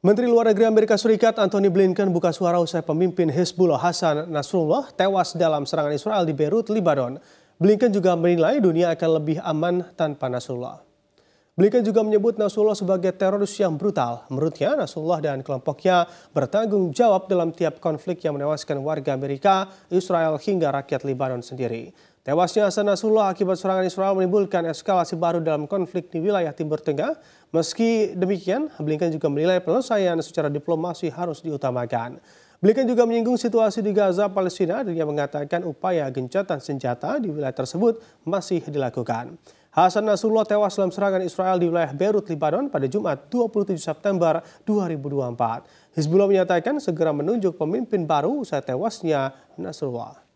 Menteri Luar Negeri Amerika Serikat Anthony Blinken buka suara usai pemimpin Hezbollah Hasan Nasrullah tewas dalam serangan Israel di Beirut, Lebanon. Blinken juga menilai dunia akan lebih aman tanpa Nasrullah. Blinken juga menyebut Nasrullah sebagai teroris yang brutal. Menurutnya, Nasrullah dan kelompoknya bertanggung jawab dalam tiap konflik yang menewaskan warga Amerika, Israel hingga rakyat Lebanon sendiri. Tewasnya Hasan Nasrullah akibat serangan Israel menimbulkan eskalasi baru dalam konflik di wilayah Timur Tengah. Meski demikian, Blinken juga menilai penyelesaian secara diplomasi harus diutamakan. Blinken juga menyinggung situasi di Gaza, Palestina, dan dia mengatakan upaya gencatan senjata di wilayah tersebut masih dilakukan. Hasan Nasrullah tewas dalam serangan Israel di wilayah Beirut, Lebanon pada Jumat 27 September 2024. Hizbullah menyatakan segera menunjuk pemimpin baru usai tewasnya Nasrullah.